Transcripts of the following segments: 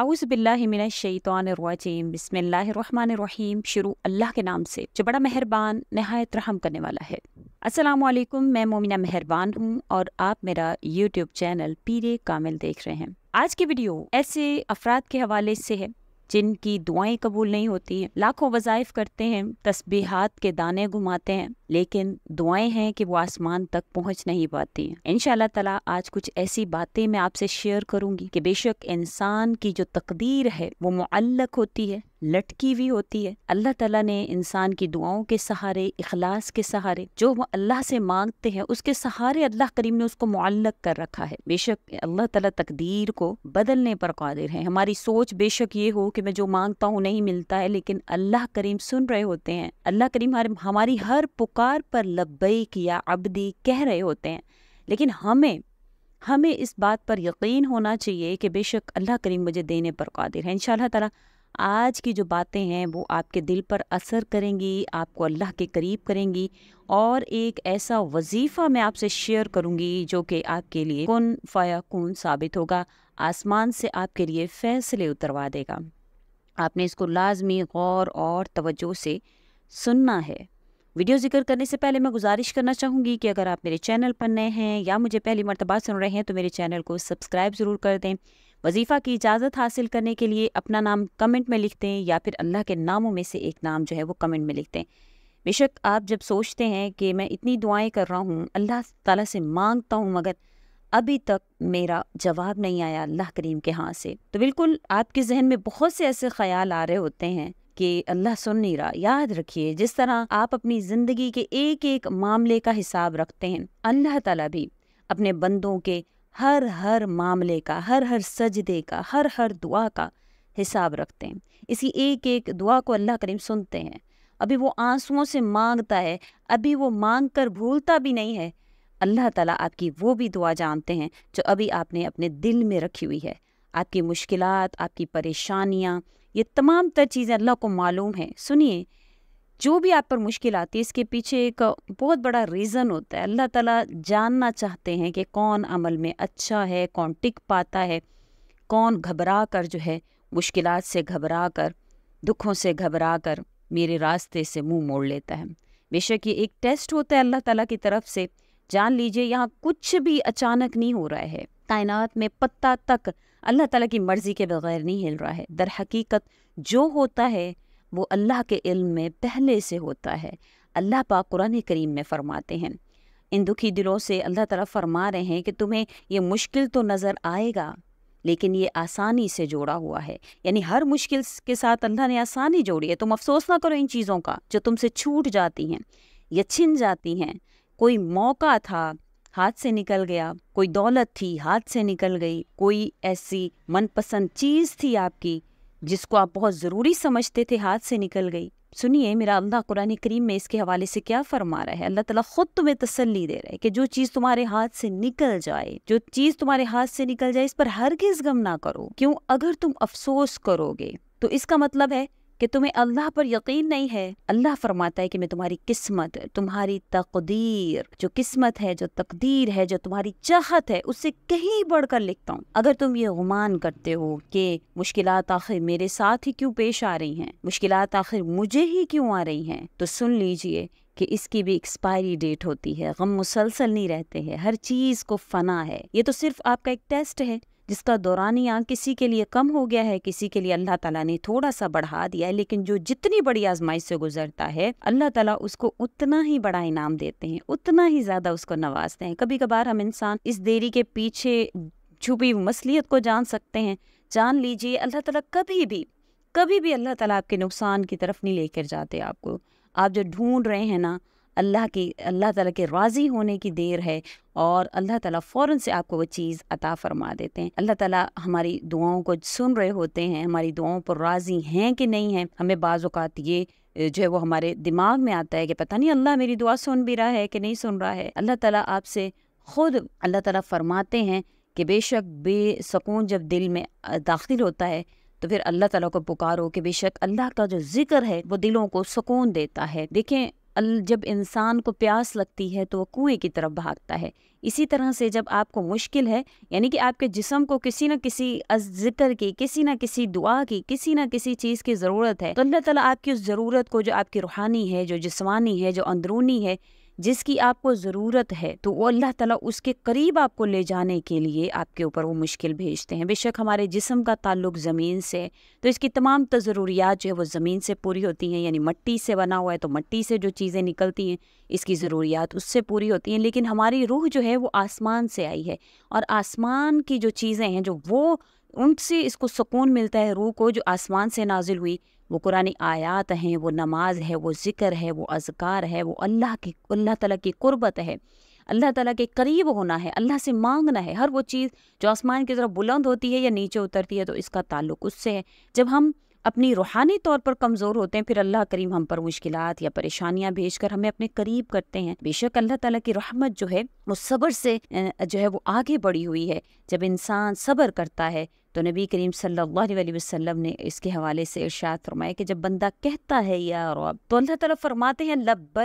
आउज़बिल्लाशैतवानरवाजीम बसमीम शुरू अल्लाह के नाम से जो बड़ा मेहरबान नहायत रहम करने वाला है असलकुम मैं मोमिना मेहरबान हूँ और आप मेरा यूट्यूब चैनल पीरे कामिल देख रहे हैं आज की वीडियो ऐसे अफराद के हवाले से है जिनकी दुआएं कबूल नहीं होती हैं लाखों वज़ाइफ़ करते हैं तस्बीहात के दाने घुमाते हैं लेकिन दुआएं हैं कि वो आसमान तक पहुंच नहीं पाती हैं इनशाला तला आज कुछ ऐसी बातें मैं आपसे शेयर करूंगी कि बेशक इंसान की जो तकदीर है वो मुअल्लक होती है लटकी हुई होती है अल्लाह ताला ने इंसान की दुआओं के सहारे इखलास के सहारे जो वो अल्लाह से मांगते हैं उसके सहारे अल्लाह करीम ने उसको मुअल्लक कर रखा है बेशक अल्लाह ताला तकदीर को बदलने पर कादिर है हमारी सोच बेशक ये हो कि मैं जो मांगता हूँ नहीं मिलता है लेकिन अल्लाह करीम सुन रहे होते हैं अल्लाह करीम हमारी हर पुकार पर लब्बई किया अबदी कह रहे होते हैं लेकिन हमें हमें इस बात पर यकीन होना चाहिए कि बेशक अल्लाह करीम मुझे देने पर कादिर है इन ताला आज की जो बातें हैं वो आपके दिल पर असर करेंगी आपको अल्लाह के करीब करेंगी और एक ऐसा वजीफ़ा मैं आपसे शेयर करूंगी जो कि आपके लिए कौन फ़ाया कौन साबित होगा आसमान से आपके लिए फ़ैसले उतरवा देगा आपने इसको लाजमी गौर और तवज्जो से सुनना है वीडियो जिक्र करने से पहले मैं गुजारिश करना चाहूँगी कि अगर आप मेरे चैनल पर नए हैं या मुझे पहली मरतबा सुन रहे हैं तो मेरे चैनल को सब्सक्राइब ज़रूर कर दें वजीफ़ा की इजाज़त हासिल करने के लिए अपना नाम कमेंट में लिखते हैं या फिर अल्लाह के नामों में से एक नाम जो है वो कमेंट में लिखते हैं बेशक आप जब सोचते हैं कि मैं इतनी दुआएं कर रहा हूँ अल्लाह ताला से मांगता हूँ मगर अभी तक मेरा जवाब नहीं आया अल्लाह करीम के हाथ से तो बिल्कुल आपके जहन में बहुत से ऐसे ख्याल आ रहे होते हैं कि अल्लाह सुन नहीं रहा याद रखिए जिस तरह आप अपनी ज़िंदगी के एक एक मामले का हिसाब रखते हैं अल्लाह ताला भी अपने बंदों के हर हर मामले का हर हर सजदे का हर हर दुआ का हिसाब रखते हैं इसी एक एक दुआ को अल्लाह करीम सुनते हैं अभी वो आंसुओं से मांगता है अभी वो मांग कर भूलता भी नहीं है अल्लाह ताला आपकी वो भी दुआ जानते हैं जो अभी आपने अपने दिल में रखी हुई है आपकी मुश्किलात आपकी परेशानियाँ ये तमाम तर चीज़ें अल्लाह को मालूम है सुनिए जो भी आप पर मुश्किल आती है इसके पीछे एक बहुत बड़ा रीज़न होता है अल्लाह ताला जानना चाहते हैं कि कौन अमल में अच्छा है कौन टिक पाता है कौन घबरा कर जो है मुश्किल से घबरा कर दुखों से घबरा कर मेरे रास्ते से मुंह मोड़ लेता है बेशक ये एक टेस्ट होता है अल्लाह ताला की तरफ से जान लीजिए यहाँ कुछ भी अचानक नहीं हो रहा है कायनात में पत्ता तक अल्लाह ताला की मर्ज़ी के बगैर नहीं हिल रहा है दर हकीकत जो होता है वो अल्लाह के इल्म में पहले से होता है अल्लाह पाक कुरान करीम में फ़रमाते हैं इन दुखी दिलों से अल्लाह तला फरमा रहे हैं कि तुम्हें ये मुश्किल तो नज़र आएगा लेकिन ये आसानी से जोड़ा हुआ है यानी हर मुश्किल के साथ अल्लाह ने आसानी जोड़ी है तुम अफसोस ना करो इन चीज़ों का जो तुमसे छूट जाती हैं या छिन जाती हैं कोई मौका था हाथ से निकल गया कोई दौलत थी हाथ से निकल गई कोई ऐसी मनपसंद चीज़ थी आपकी जिसको आप बहुत ज़रूरी समझते थे हाथ से निकल गई सुनिए मेरा अल्लाह कुरान करीम में इसके हवाले से क्या फरमा रहा है अल्लाह ताला ख़ुद तुम्हें तसल्ली दे रहा है कि जो चीज़ तुम्हारे हाथ से निकल जाए जो चीज़ तुम्हारे हाथ से निकल जाए इस पर हर किस गम ना करो क्यों अगर तुम अफसोस करोगे तो इसका मतलब है कि तुम्हें अल्लाह पर यकीन नहीं है अल्लाह फरमाता है कि मैं तुम्हारी किस्मत तुम्हारी तकदीर जो किस्मत है जो तकदीर है जो तुम्हारी चाहत है उससे कहीं बढ़कर लिखता हूँ अगर तुम ये गुमान करते हो कि मुश्किल आखिर मेरे साथ ही क्यों पेश आ रही हैं मुश्किल आखिर मुझे ही क्यों आ रही हैं तो सुन लीजिए कि इसकी भी एक्सपायरी डेट होती है गम मुसलसल नहीं रहते हैं हर चीज़ को फना है ये तो सिर्फ आपका एक टेस्ट है जिसका दौरान किसी के लिए कम हो गया है किसी के लिए अल्लाह ताला ने थोड़ा सा बढ़ा दिया है लेकिन जो जितनी बड़ी आजमाइश से गुजरता है अल्लाह ताला उसको उतना ही बड़ा इनाम देते हैं उतना ही ज्यादा उसको नवाजते हैं कभी कभार हम इंसान इस देरी के पीछे छुपी मसलियत को जान सकते हैं जान लीजिए अल्लाह तला कभी भी कभी भी अल्लाह तला आपके नुकसान की तरफ नहीं लेकर जाते आपको आप जो ढूंढ रहे हैं ना अल्लाह की अल्लाह ताला के राज़ी होने की देर है और अल्लाह ताला फ़ौर से आपको वो चीज़ अता फ़रमा देते हैं अल्लाह ताला हमारी दुआओं को सुन रहे होते हैं हमारी दुआओं पर राज़ी हैं कि नहीं हैं हमें बाज़ात ये जो है वो हमारे दिमाग में आता है कि पता नहीं अल्लाह मेरी दुआ सुन भी रहा है कि नहीं सुन रहा है अल्लाह ताली आपसे ख़ुद अल्लाह ताली फरमाते हैं कि बेशक बेसकून जब दिल में दाखिल होता है तो फिर अल्लाह ताला को पुकारो कि बेशक अल्लाह का जो जिक्र है वो दिलों को सुकून देता है देखें जब इंसान को प्यास लगती है तो वह कुएं की तरफ भागता है इसी तरह से जब आपको मुश्किल है यानी कि आपके जिसम को किसी न किसी जिक्र की किसी न किसी दुआ की किसी न किसी चीज़ की ज़रूरत है तो अल्लाह तला आपकी उस ज़रूरत को जो आपकी रूहानी है जो जिसमानी है जो अंदरूनी है जिसकी आपको ज़रूरत है तो वो अल्लाह ताला उसके करीब आपको ले जाने के लिए आपके ऊपर वो मुश्किल भेजते हैं बेशक हमारे जिसम का ताल्लुक ज़मीन से है तो इसकी तमाम तजरूरियात जो है वो ज़मीन से पूरी होती हैं यानी मट्टी से बना हुआ है तो मट्टी से जो चीज़ें निकलती हैं इसकी ज़रूरियात उससे पूरी होती हैं लेकिन हमारी रूह जो है वो आसमान से आई है और आसमान की जो चीज़ें हैं जो वो उनसे इसको सुकून मिलता है रूह को जो आसमान से नाजिल हुई वो कुरानी आयात हैं वो नमाज है वो ज़िक्र है वो अजकार है वो अल्लाह की अल्लाह तला की कुर्बत है अल्लाह ताला के करीब होना है अल्लाह से मांगना है हर वो चीज़ जो आसमान की तरफ बुलंद होती है या नीचे उतरती है तो इसका ताल्लुक उससे है जब हम अपनी रूहानी तौर पर कमज़ोर होते हैं फिर अल्लाह करीम हम पर मुश्किल या परेशानियां भेज कर हमें अपने करीब करते हैं बेशक अल्लाह ताला की रहमत जो है वो सब्र से जो है वो आगे बढ़ी हुई है जब इंसान सब्र करता है तो नबी करीम सल्लल्लाहु अलैहि वसल्लम ने इसके हवाले से इर्शाद फरमाया कि जब बंदा कहता है या रब तो अल्लाह तला फरमाते हैं लब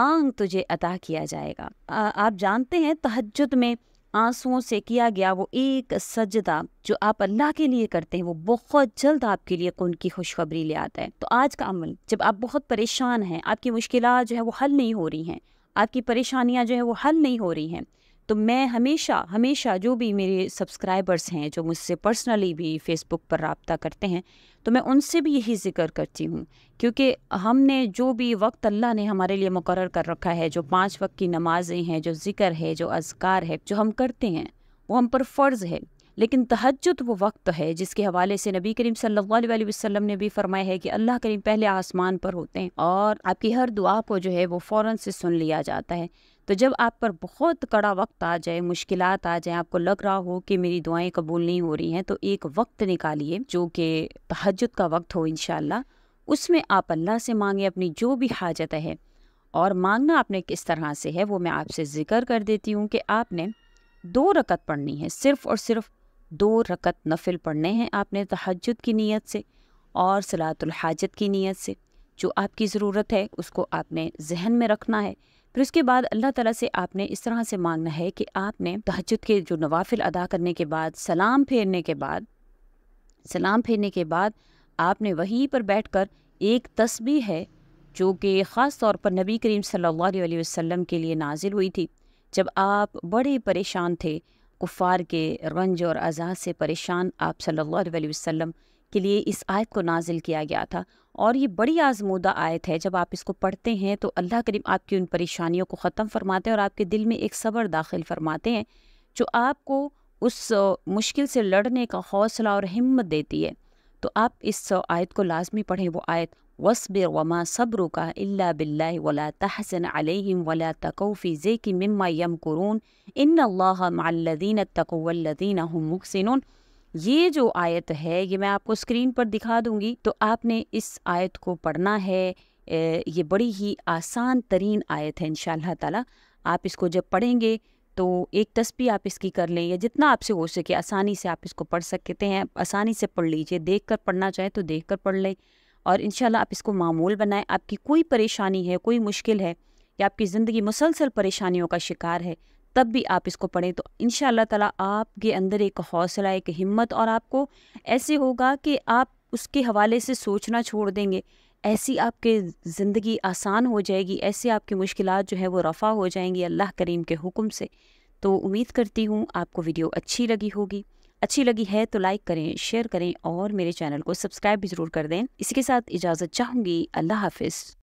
मांग तुझे अता किया जाएगा आ, आप जानते हैं तहजद में आंसुओं से किया गया वो एक सजदा जो आप अल्लाह के लिए करते हैं वो बहुत जल्द आपके लिए उनकी खुशखबरी ले आता है तो आज का अमल जब आप बहुत परेशान हैं आपकी मुश्किल जो है वो हल नहीं हो रही हैं आपकी परेशानियाँ जो है वो हल नहीं हो रही हैं तो मैं हमेशा हमेशा जो भी मेरे सब्सक्राइबर्स हैं जो मुझसे पर्सनली भी फेसबुक पर रबता करते हैं तो मैं उनसे भी यही जिक्र करती हूँ क्योंकि हमने जो भी वक्त अल्लाह ने हमारे लिए मुकर कर रखा है जो पाँच वक्त की नमाज़ें हैं जो ज़िक्र है जो अजकार है जो हम करते हैं वो हम पर फ़र्ज़ है लेकिन तहजद वो वक्त है जिसके हवाले से नबी करीम सल्लल्लाहु अलैहि वसल्लम ने भी फरमाया है कि अल्लाह करीम पहले आसमान पर होते हैं और आपकी हर दुआ को जो है वो फ़ौर से सुन लिया जाता है तो जब आप पर बहुत कड़ा वक्त आ जाए मुश्किल आ जाए आपको लग रहा हो कि मेरी दुआएं कबूल नहीं हो रही हैं तो एक वक्त निकालिए जो कि तहजद का वक्त हो इन उसमें आप अल्लाह से मांगे अपनी जो भी हाजत है और मांगना आपने किस तरह से है वो मैं आपसे ज़िक्र कर देती हूँ कि आपने दो रकत पढ़नी है सिर्फ़ और सिर्फ दो रकत नफिल पढ़ने हैं आपने तहजद की नीयत से और सलातुल हाजत की नीयत से जो आपकी ज़रूरत है उसको आपने जहन में रखना है फिर उसके बाद अल्लाह ताला से आपने इस तरह से मांगना है कि आपने तहजद के जो नवाफिल अदा करने के बाद सलाम फेरने के बाद सलाम फेरने के बाद आपने वहीं पर बैठ कर एक तस्बी है जो कि ख़ास तौर पर नबी करीम सल्लल्लाहु अलैहि वसल्लम के लिए नाजिल हुई थी जब आप बड़े परेशान थे कुफ़ार के रंज और अज़ा से परेशान आप सल्लल्लाहु अलैहि वसल्लम के लिए इस आयत को नाजिल किया गया था और ये बड़ी आजमूदा आयत है जब आप इसको पढ़ते हैं तो अल्लाह करीम आपकी उन परेशानियों को ख़त्म फरमाते हैं और आपके दिल में एक सब्र दाखिल फरमाते हैं जो आपको उस मुश्किल से लड़ने का हौसला और हिम्मत देती है तो आप इस आयत को लाजमी पढ़ें वो आयत वसबिर वमा सब्र का अल्ला बिल्ला वला तहसन अलैहिम वला तकौफ़ी जे कि मम्मा यम कुरून इन अल्लादीन तकवल्लिन मुखसिन ये जो आयत है ये मैं आपको स्क्रीन पर दिखा दूंगी तो आपने इस आयत को पढ़ना है ये बड़ी ही आसान तरीन आयत है इन ताला आप इसको जब पढ़ेंगे तो एक तस्वीर आप इसकी कर लें या जितना आपसे हो सके आसानी से आप इसको पढ़ सकते हैं आसानी से पढ़ लीजिए देख कर पढ़ना चाहे तो देख कर पढ़ लें और इन आप इसको मामूल बनाएं आपकी कोई परेशानी है कोई मुश्किल है या आपकी ज़िंदगी मुसलसल परेशानियों का शिकार है तब भी आप इसको पढ़ें तो इन ताला आपके अंदर एक हौसला एक हिम्मत और आपको ऐसे होगा कि आप उसके हवाले से सोचना छोड़ देंगे ऐसी आपके ज़िंदगी आसान हो जाएगी ऐसे आपकी मुश्किल जो है वो रफ़ा हो जाएंगी अल्लाह करीम के हुक्म से तो उम्मीद करती हूँ आपको वीडियो अच्छी लगी होगी अच्छी लगी है तो लाइक करें शेयर करें और मेरे चैनल को सब्सक्राइब भी ज़रूर कर दें इसी के साथ इजाज़त चाहूँगी अल्लाह हाफिज़